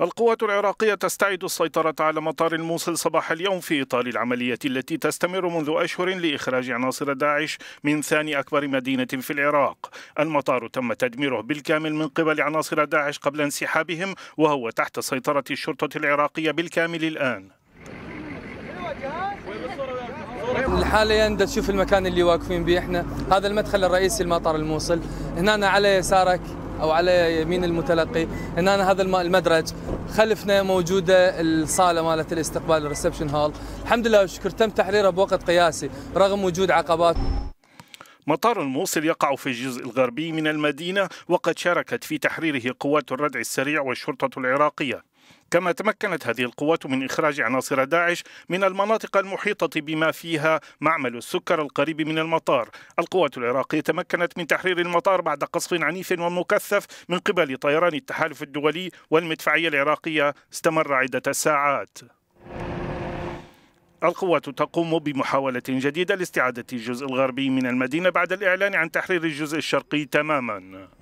القوات العراقية تستعيد السيطرة على مطار الموصل صباح اليوم في إطار العملية التي تستمر منذ أشهر لإخراج عناصر داعش من ثاني أكبر مدينة في العراق المطار تم تدميره بالكامل من قبل عناصر داعش قبل انسحابهم وهو تحت سيطرة الشرطة العراقية بالكامل الآن الحالة انت تشوف المكان اللي واقفين به احنا هذا المدخل الرئيسي لمطار الموصل هنا على يسارك او على يمين المتلقي هنا هذا المدرج خلفنا موجوده الصاله مالت الاستقبال الريسبشن هول الحمد لله والشكر تم تحريرها بوقت قياسي رغم وجود عقبات مطار الموصل يقع في الجزء الغربي من المدينة وقد شاركت في تحريره قوات الردع السريع والشرطة العراقية كما تمكنت هذه القوات من إخراج عناصر داعش من المناطق المحيطة بما فيها معمل السكر القريب من المطار القوات العراقية تمكنت من تحرير المطار بعد قصف عنيف ومكثف من قبل طيران التحالف الدولي والمدفعية العراقية استمر عدة ساعات القوات تقوم بمحاولة جديدة لاستعادة الجزء الغربي من المدينة بعد الإعلان عن تحرير الجزء الشرقي تماماً